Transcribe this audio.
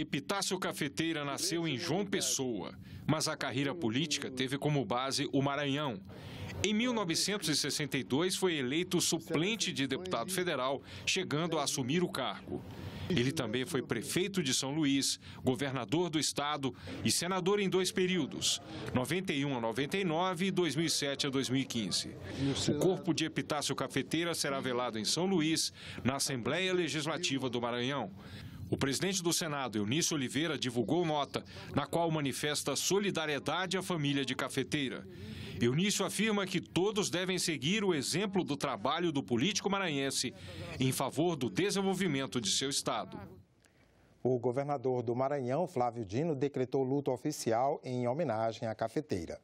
Epitácio Cafeteira nasceu em João Pessoa, mas a carreira política teve como base o Maranhão. Em 1962, foi eleito suplente de deputado federal, chegando a assumir o cargo. Ele também foi prefeito de São Luís, governador do estado e senador em dois períodos, 91 a 99 e 2007 a 2015. O corpo de Epitácio Cafeteira será velado em São Luís, na Assembleia Legislativa do Maranhão. O presidente do Senado, Eunício Oliveira, divulgou nota na qual manifesta solidariedade à família de cafeteira. Eunício afirma que todos devem seguir o exemplo do trabalho do político maranhense em favor do desenvolvimento de seu estado. O governador do Maranhão, Flávio Dino, decretou luto oficial em homenagem à cafeteira.